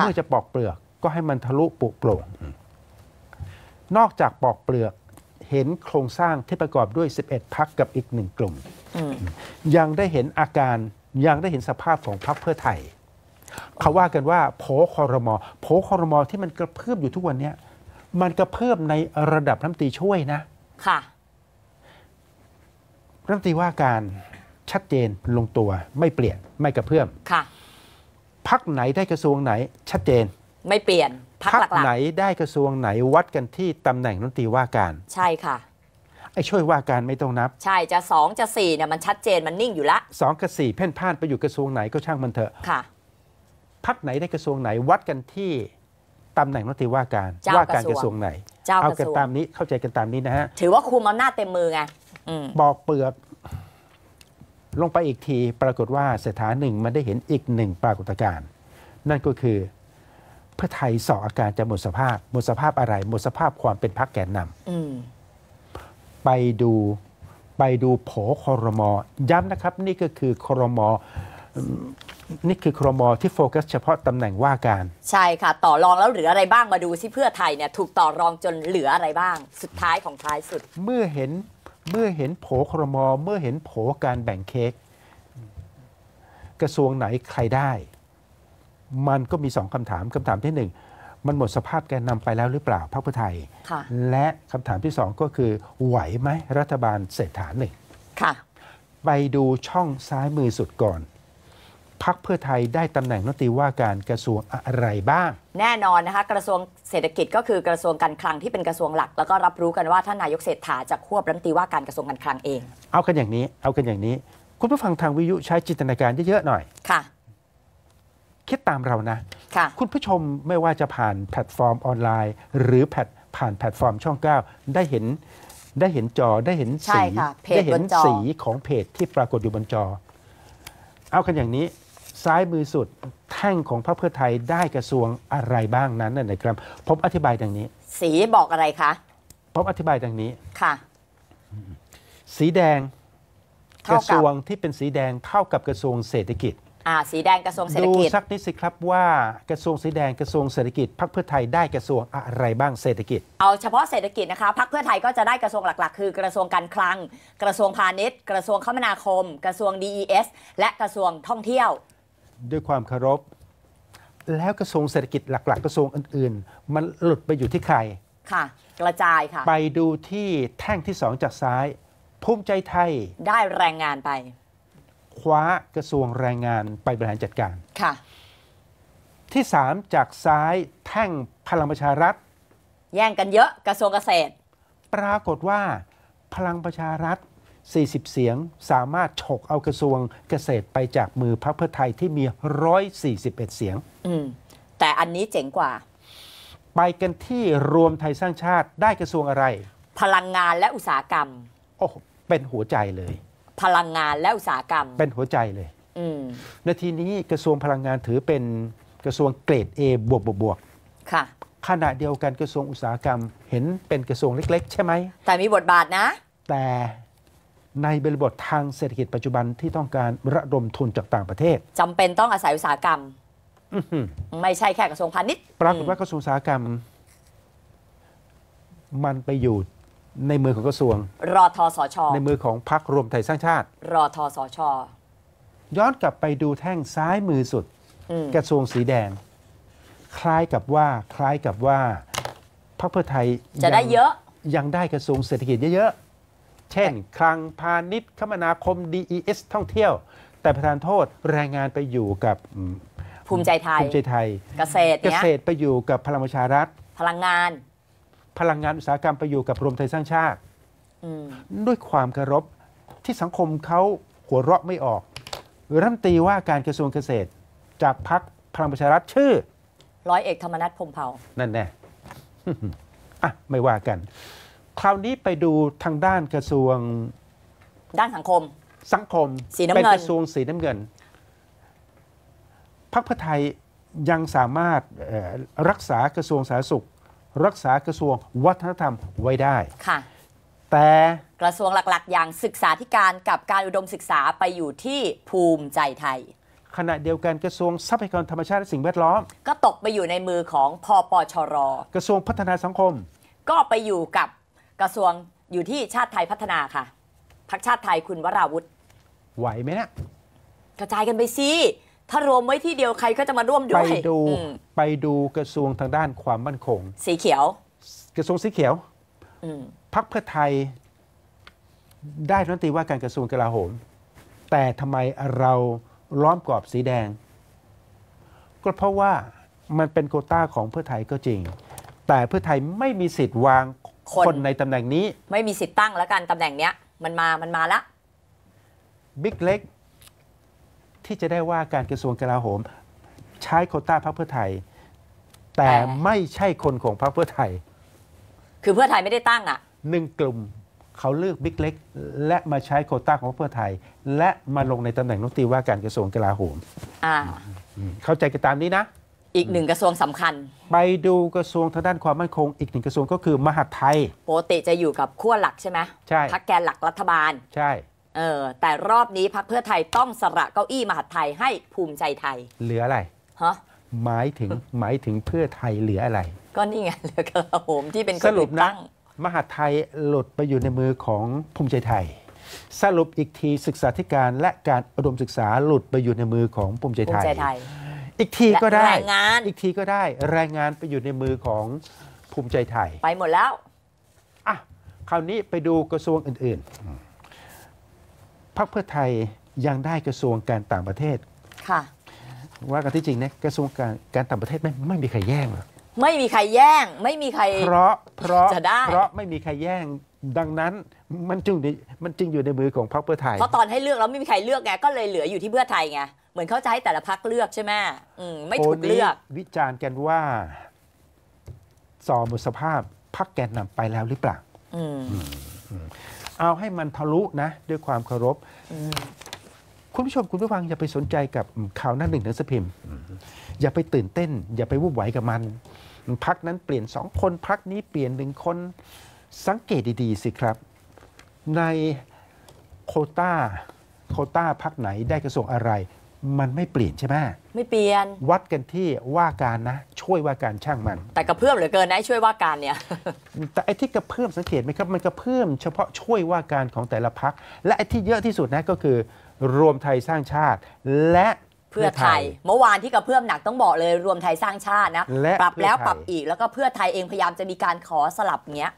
เมื่อจะปอกเปลือกก็ให้มันทะลุปุโปร่ง นอกจากปอกเปลือกเห็นโครงสร้างที่ประกอบด้วย 11 พักกับอีกหนึ่งกลุ่ม ยังได้เห็นอาการยังได้เห็นสภาพของพักเพื่อไทย เขาว่ากันว่าโผคอรมอโผคอรมอที่มันกระเพื่อมอยู่ทุกวันนี้มันกระเพื่อมในระดับรัฐมนตรีช่วยนะ ค่ะรัฐมนตรีว่าการชัดเจนลงตัวไม่เปลี่ยนไม่กระเพื่อมค่ะพักไหนได้กระทรวงไหน ชัดเจน ไม่เปลี่ยนพักหไหนได้กระทรวงไหนวัดกันที่ตำแหน่งรัฐมนตรีว่าการ ใช่ค่ะไอ้ช่วยว่าการไม่ต้องนับ ใช่จะ 2 จะ4เนี่ยมันชัดเจนมันนิ่งอยู่ละงกับ4เพ่นพ่านไปอยู่กระทรวงไหนก็ช่างมันเถอะค่ะพักไหนได้กระทรวงไหนวัดกันที่ตำแหน่งรัฐมนตรีว่าการว่าการกระทรวงไหนเอากันตามนี้เข้าใจกันตามนี้นะฮะถือว่าคุมอำนาจเต็มมือไงบอกเปลือกลงไปอีกทีปรากฏว่าเศรษฐาหนึ่งมันได้เห็นอีกหนึ่งปรากฏการณ์นั่นก็คือเพื่อไทยสอบอาการจะหมดสภาพหมดสภาพอะไร หมดสภาพความเป็นพรรคแกนนำไปดูไปดูโผครมอย้ำนะครับ นี่ก็คือครมอนี่คือครมที่โฟกัสเฉพาะตำแหน่งว่าการ ใช่ค่ะ ต่อรองแล้วเหลืออะไรบ้างมาดูซิเพื่อไทยเนี่ยถูกต่อรองจนเหลืออะไรบ้าง สุดท้ายของท้ายสุด เมื่อเห็นเมื่อเห็นโผครมอเมื่อเห็นโผการแบ่งเค้ก กระทรวงไหนใครได้ มันก็มีสองคำถาม คำถามที่หนึ่งมันหมดสภาพแกนนำไปแล้วหรือเปล่าพรรคเพื่อไทย และคำถามที่สองก็คือ ไหวไหมรัฐบาลเศรษฐานหนึ่งไปดูช่องซ้ายมือสุดก่อนพักเพื่อไทยได้ตำแหน่งรัฐนตรีว่าการกระทรวงอะไรบ้าง แน่นอนนะคะ กระทรวงเศรษฐกิจก็คือกระทรวงการคลังที่เป็นกระทรวงหลัก แล้วก็รับรู้กันว่าท่านนายกเศรษฐาจะควบรัฐมนตรีว่าการกระทรวงการคลังเอง เอากันอย่างนี้ เอากันอย่างนี้ คุณผู้ฟังทางวิทยุใช้จินตนาการเยอะๆหน่อยค่ะ คิดตามเรานะค่ะ คุณผู้ชมไม่ว่าจะผ่านแพลตฟอร์มออนไลน์ หรือผ่านแพลตฟอร์มช่อง9 ได้เห็นได้เห็นจอได้เห็นสีได้เห็นสีของเพจที่ปรากฏอยู่บนจอ เอากันอย่างนี้ซ้ายมือสุดแท่งของพระเพื่อไทยได้กระทรวงอะไรบ้างนั้นนะครับผมอธิบายดังนี้ สีบอกอะไรคะผมอธิบายดังนี้ค่ะสีแดงกระทรวงที่เป็นสีแดงเท่ากับกระทรวงเศรษฐกิจอ่าสีแดงกระทรวงเศรษฐกิจดูสักนิดสิครับว่ากระทรวงสีแดงกระทรวงเศรษฐกิจพักเพื่อไทยได้กระทรวงอะไรบ้างเศรษฐกิจเอาเฉพาะเศรษฐกิจนะคะพักเพื่อไทยก็จะได้กระทรวงหลักๆ คือกระทรวงการคลังกระทรวงพาณิชย์ กระทรวงคมนาคม กระทรวง DES และกระทรวงท่องเที่ยวด้วยความเคารพ แล้วกระทรวงเศรษฐกิจหลักๆ กระทรวงอื่นๆ มันหลุดไปอยู่ที่ใคร ค่ะ กระจายค่ะ ไปดูที่แท่งที่สองจากซ้ายภูมิใจไทยได้แรงงานไป คว้ากระทรวงแรงงานไปบริหารจัดการ ค่ะ ที่สามจากซ้ายแท่งพลังประชารัฐ แย่งกันเยอะกระทรวงเกษตร ปรากฏว่า พลังประชารัฐ40เสียงสามารถฉกเอากระทรวงเกษตรไปจากมือพรรคเพื่อไทยที่มี141เสียงแต่อันนี้เจ๋งกว่า ไปกันที่รวมไทยสร้างชาติได้กระทรวงอะไร พลังงานและอุตสาหกรรม โอ้ เป็นหัวใจเลย พลังงานและอุตสาหกรรม เป็นหัวใจเลยนาทีนี้กระทรวงพลังงานถือเป็นกระทรวงเกรด A บวกบวกบวกค่ะ ขณะเดียวกันกระทรวงอุตสาหกรรม เห็นเป็นกระทรวงเล็ก ๆ ใช่ไหมแต่มีบทบาทนะ แต่ในบริบททางเศรษฐกิจปัจจุบันที่ต้องการระดมทุนจากต่างประเทศ จำเป็นต้องอาศัยอุตสาหกรรมไม่ใช่แค่กระทรวงพาณิชย์ปรากฏว่ากระทรวงอุตสาหกรรม มันไปอยู่ในมือของกระทรวงรอทอสอชอในมือของพรรครวมไทยสร้างชาติรอทอสอชอย้อนกลับไปดูแท่งซ้ายมือสุดกระทรวงสีแดง คล้ายกับว่าคล้ายกับว่าพรรคเพื่อไทย จะได้เยอะ ยังได้กระทรวงเศรษฐกิจเยอะเช่นคลังพาณิชย์คมนาคม DES ท่องเที่ยว แต่ประธานโทษแรงงานไปอยู่กับ ภูมิใจไทยภูมิใจไทย เกษตรเกษตรไปอยู่กับพลังประชารัฐ พลังงาน พลังงานอุตสาหกรรมไปอยู่กับรวมไทยสร้างชาติด้วยความเคารพที่สังคมเขาหัวเราะไม่ออกรัฐมนตรีว่าการกระทรวงเกษตรจากพักพลังประชารัฐชื่อ ร้อยเอกธรรมนัฐพมเผ่านั่นแน่อ่ะไม่ว่ากันคราวนี้ไปดูทางด้านกระทรวงด้านสังคมสังคมสีน้ำเงินเป็นกระทรวงสีน้ำเงิน พรรคเพื่อไทยยังสามารถรักษากระทรวงสาธารณสุข รักษากระทรวงวัฒนธรรมไว้ได้ค่ะแต่กระทรวงหลักๆ อย่างศึกษาธิการกับการอุดมศึกษาไปอยู่ที่ภูมิใจไทย ขณะเดียวกันกระทรวงทรัพยากรธรรมชาติและสิ่งแวดล้อม ก็ตกไปอยู่ในมือของพอปชรกระทรวงพัฒนาสังคม ก็ไปอยู่กับกระทรวงอยู่ที่ชาติไทยพัฒนาค่ะ พักชาติไทยคุณวราวุธไหวไหมนะกระจายกันไปสิถ้ารวมไว้ที่เดียว ใครก็จะมาร่วมด้วย ไปดูไปดูกระทรวงทางด้านความมั่นคง สีเขียว กระทรวงสีเขียวพักเพื่อไทย ได้รัฐมนตรีว่าการกระทรวงกลาโหม แต่ทำไมเราล้อมกรอบสีแดง ก็เพราะว่ามันเป็นโกต้าของเพื่อไทยก็จริง แต่เพื่อไทยไม่มีสิทธิ์วางคนในตำแหน่งนี้ ไม่มีสิทธิ์ตั้งแล้วกันตำแหน่งเนี้ย มันมา มันมาละบิ๊กเล็ก ที่จะได้ว่าการกระทรวงกลาโหม ใช้โคต้าพรรคเพื่อไทย แต่ไม่ใช่คนของพรรคเพื่อไทย คือเพื่อไทยไม่ได้ตั้งอ่ะหนึ่งกลุ่มเขาเลือกบิ๊กเล็ก และมาใช้โคต้าของเพื่อไทย และมาลงในตำแหน่งนักตีว่าการกระทรวงกลาโหม อ่า เข้าใจกันตามนี้นะอีกหนึ่งกระทรวงสำคัญ ไปดูกระทรวงทางด้านความมั่นคงอีกหนึ่งกระทรวงก็คือมหาดไทยโปรติจะอยู่กับขั้วหลักใช่ไหมใช่พักแกนหลักรัฐบาล ใช่เออแต่รอบนี้พักเพื่อไทยต้องสระเก้าอี้มหาดไทยให้ภูมิใจไทย เหลืออะไรฮะหมายถึงหมายถึงเพื่อไทยเหลืออะไร ก็นี่ไงเหลือกระผหมที่เป็นสรุปนะมหาดไทยหลุดไปอยู่ในมือของภูมิใจไทย สรุปอีกทีศึกษาธิการ และการอุดมศึกษาหลุดไปอยู่ในมือของภูมิใจไทยอีกทีก็ได้แรงงานอีกทีก็ได้แรงงานไปอยู่ในมือของภูมิใจไทย ไปหมดแล้ว อ่ะคราวนี้ไปดูกระทรวงอื่นๆ พรรคเพื่อไทยยังได้กระทรวงการต่างประเทศค่ะว่ากันที่จริงนะกระทรวงการการต่างประเทศไม่ไม่มีใครแย่งหรอกไม่มีใครแย่งไม่มีใครเพราะเพราะจะได้เพราะไม่มีใครแย่งดังนั้นมันจึงมันจึงอยู่ในมือของพรรคเพื่อไทยเพราะตอนให้เลือกแล้ว ไม่มีใครเลือกไงก็เลยเหลืออยู่ที่เพื่อไทยไงเหมือนเขาจะให้แต่ละพักเลือกใช่ไหมไม่ถูกเลือก วิจารณ์กันว่าสอบมสภาพพักแกนนำไปแล้วหรือเปล่าเอาให้มันทะลุนะ ด้วยความเคารพคุณผู้ชมคุณผู้ฟังอย่าไปสนใจกับข่าวหน้าหนึ่งหนังสือพิมพ์อย่าไปตื่นเต้น อย่าไปวุ่นวายกับมันพักนั้นเปลี่ยนสองคนพักนี้เปลี่ยนหนึ่งคนสังเกตดีๆสิครับ ในโคต้าโคต้าพักไหนได้กระทรวงอะไร มันไม่เปลี่ยนใช่ไหมไม่เปลี่ยนวัดกันที่ว่าการนะ ช่วยว่าการช่างมัน แต่กระเพื่อมเหลือเกินนะ ช่วยว่าการเนี่ยแต่ไอ้ที่กระเพื่อมสังเกตไหมครับมันกระเพื่อมเฉพาะช่วยว่าการของแต่ละพักและไอ้ที่เยอะที่สุดนะก็คือ รวมไทยสร้างชาติและเพื่อไทย เมื่อวานที่กระเพื่อมหนักต้องบอกเลยรวมไทยสร้างชาตินะปรับแล้วปรับอีกแล้วก็เพื่อไทยเองพยายามจะมีการขอสลับเงี้ย